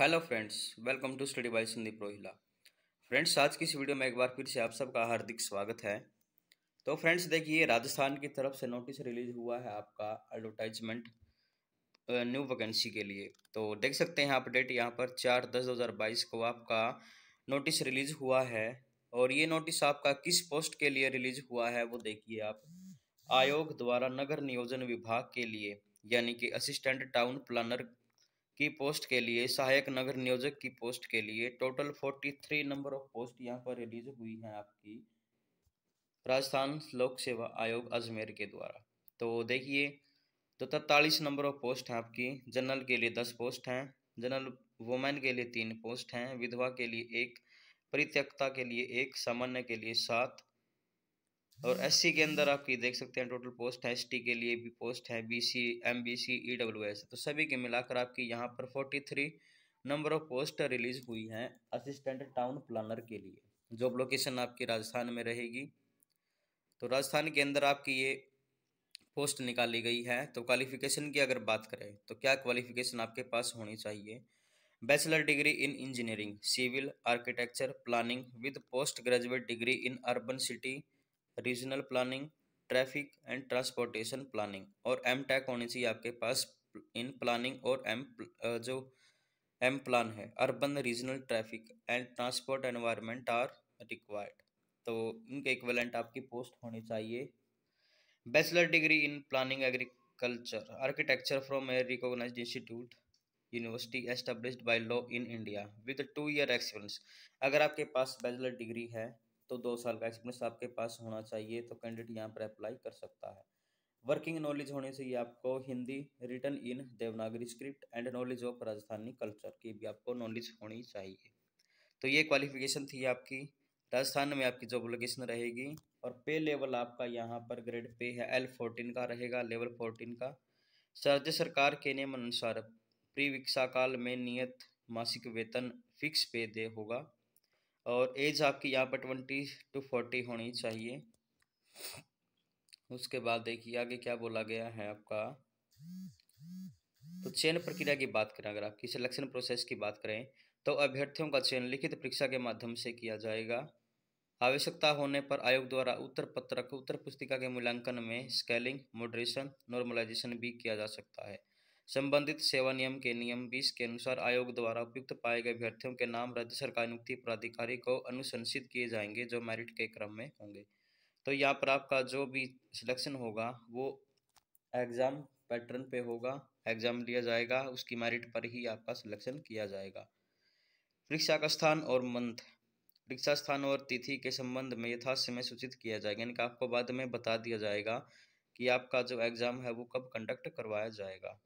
hello friends welcome to study by Sandeep Rohila friends आज की इस वीडियो में एक बार फिर से आप सबका हार्दिक स्वागत है तो फ्रेंड्स देखिए राजस्थान की तरफ से नोटिस रिलीज हुआ है आपका एडवर्टाइजमेंट न्यू वैकेंसी के लिए तो देख सकते हैं अपडेट यहाँ पर चार दस दो हज़ार बाईस को आपका नोटिस रिलीज हुआ है और ये नोटिस आपका किस पोस्ट के लिए रिलीज हुआ है वो देखिए आप आयोग द्वारा नगर नियोजन विभाग के लिए यानी कि असिस्टेंट टाउन प्लानर की पोस्ट के लिए सहायक नगर नियोजक की पोस्ट के लिए total forty three number of post यहाँ पर रिलीज हुई हैं आपकी राजस्थान लोक सेवा आयोग अजमेर के द्वारा तो देखिए तो तैतालीस नंबर ऑफ पोस्ट हैं आपकी जनरल के लिए दस पोस्ट हैं जनरल वुमेन के लिए तीन पोस्ट हैं विधवा के लिए एक परित्यक्ता के लिए एक सामान्य के लिए सात और सी के अंदर आपकी देख सकते हैं टोटल पोस्ट है टी के लिए भी पोस्ट है B B C C M E W S तो सभी के मिलाकर आपकी यहाँ पर forty three number of post release हुई हैं असिस्टेंट टाउन प्लानर के लिए जॉब लोकेशन आपकी राजस्थान में रहेगी तो राजस्थान के अंदर आपकी ये पोस्ट निकाली गई है तो क्वालिफिकेशन की अगर बात करें तो क्या क्वालिफिकेशन आपके पास होनी चाहिए bachelor degree in engineering civil architecture planning with post graduate degree in urban city regional planning traffic and transportation planning और एम टैक होनी चाहिए आपके पास इन प्लानिंग और एम जो एम प्लान है urban regional traffic and transport environment are required तो इनके इक्वलेंट आपकी पोस्ट होनी चाहिए bachelor degree in planning agriculture architecture from a recognised institute university established by law in India with two year experience अगर आपके पास bachelor degree है तो दो साल का एक्सपीरियंस आपके पास होना चाहिए तो कैंडिडेट यहाँ पर अप्लाई कर सकता है वर्किंग नॉलेज होने से ये आपको Hindi written in Devanagari script and knowledge of Rajasthani culture की भी आपको नॉलेज होनी चाहिए तो ये क्वालिफिकेशन थी आपकी राजस्थान में आपकी जॉब लोकेशन रहेगी और पे लेवल आपका यहाँ पर ग्रेड पे है एल फोर्टीन का रहेगा लेवल फोर्टीन का राज्य सरकार के नियम अनुसार प्रीविक्षा काल में नियत मासिक वेतन फिक्स पे दे होगा और एज आपकी यहाँ पर ट्वेंटी टू फोर्टी होनी चाहिए उसके बाद देखिए आगे क्या बोला गया है आपका तो चयन प्रक्रिया की बात करें अगर आपकी सिलेक्शन प्रोसेस की बात करें तो अभ्यर्थियों का चयन लिखित परीक्षा के माध्यम से किया जाएगा आवश्यकता होने पर आयोग द्वारा उत्तर पत्रक उत्तर पुस्तिका के मूल्यांकन में स्केलिंग मॉडरेशन नॉर्मलाइजेशन भी किया जा सकता है संबंधित सेवा नियम के नियम 20 के अनुसार आयोग द्वारा उपयुक्त पाए गए अभ्यर्थियों के नाम राज्य सरकार नियुक्ति प्राधिकारी को अनुशंसित किए जाएंगे जो मेरिट के क्रम में होंगे तो यहाँ पर आपका जो भी सिलेक्शन होगा वो एग्ज़ाम पैटर्न पे होगा एग्ज़ाम लिया जाएगा उसकी मेरिट पर ही आपका सिलेक्शन किया जाएगा परीक्षा का स्थान और मंथ परीक्षा स्थान और तिथि के संबंध में यथा समय सूचित किया जाएगा यानी कि आपको बाद में बता दिया जाएगा कि आपका जो एग्ज़ाम है वो कब कंडक्ट करवाया जाएगा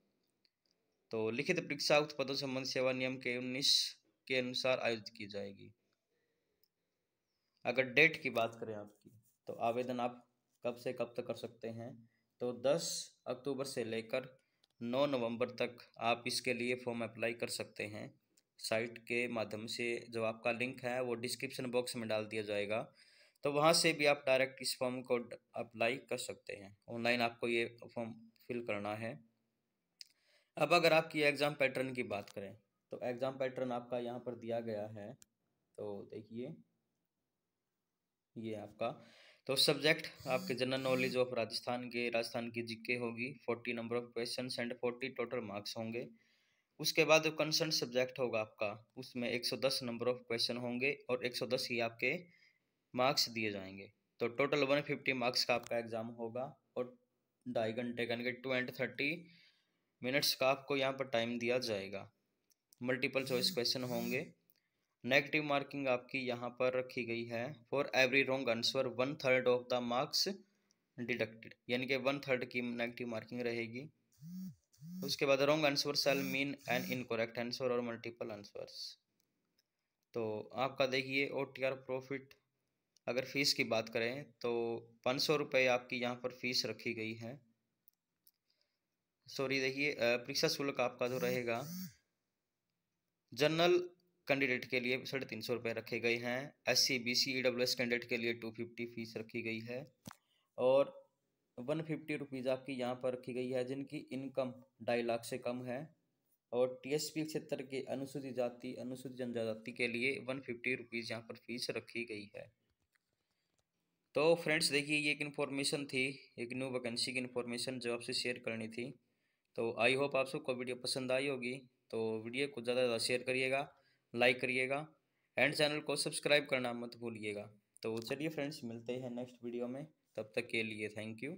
तो लिखित परीक्षा उक्त पदों संबंध सेवा नियम के उन्नीस के अनुसार आयोजित की जाएगी अगर डेट की बात करें आपकी तो आवेदन आप कब से कब तक कर सकते हैं तो 10 अक्टूबर से लेकर 9 नवंबर तक आप इसके लिए फॉर्म अप्लाई कर सकते हैं साइट के माध्यम से जो आपका लिंक है वो डिस्क्रिप्शन बॉक्स में डाल दिया जाएगा तो वहाँ से भी आप डायरेक्ट इस फॉर्म को अप्लाई कर सकते हैं ऑनलाइन आपको ये फॉर्म फिल करना है अब अगर आपकी एग्ज़ाम पैटर्न की बात करें तो एग्ज़ाम पैटर्न आपका यहाँ पर दिया गया है तो देखिए ये आपका तो सब्जेक्ट आपके जनरल नॉलेज ऑफ राजस्थान के राजस्थान की जिक्के होगी forty number of question and forty total marks होंगे उसके बाद जो कंसर्न सब्जेक्ट होगा आपका उसमें एक सौ दस नंबर ऑफ क्वेश्चन होंगे और एक सौ दस ही आपके मार्क्स दिए जाएंगे तो टोटल वन फिफ्टी मार्क्स का आपका एग्ज़ाम होगा और ढाई घंटे यानी कि टू एंड थर्टी मिनट्स का आपको यहाँ पर टाइम दिया जाएगा मल्टीपल चॉइस क्वेश्चन होंगे नेगेटिव मार्किंग आपकी यहाँ पर रखी गई है for every wrong answer one third of the marks deducted यानी कि वन थर्ड की नेगेटिव मार्किंग रहेगी उसके बाद wrong answer shall mean an incorrect answer और मल्टीपल आंसर्स तो आपका देखिए ओ टी आर प्रॉफिट अगर फीस की बात करें तो पाँच सौ रुपये आपकी यहाँ पर फीस रखी गई है सॉरी देखिए परीक्षा शुल्क आपका जो रहेगा जनरल कैंडिडेट के लिए साढ़े तीन सौ रुपये रखे गए हैं S C B C E W S candidate के लिए टू फिफ्टी फीस रखी गई है और वन फिफ्टी रुपीज़ आपकी यहाँ पर रखी गई है जिनकी इनकम ढाई लाख से कम है और टी एस पी क्षेत्र के अनुसूचित जाति अनुसूचित जनजाति के लिए वन फिफ्टी रुपीज़ यहाँ पर फीस रखी गई है तो फ्रेंड्स देखिए ये एक इन्फॉर्मेशन थी एक न्यू वैकेंसी की इन्फॉर्मेशन जो आपसे शेयर करनी थी तो आई होप आप सबको वीडियो पसंद आई होगी तो वीडियो को ज़्यादा ज़्यादा शेयर करिएगा लाइक करिएगा एंड चैनल को सब्सक्राइब करना मत भूलिएगा तो चलिए फ्रेंड्स मिलते हैं नेक्स्ट वीडियो में तब तक के लिए थैंक यू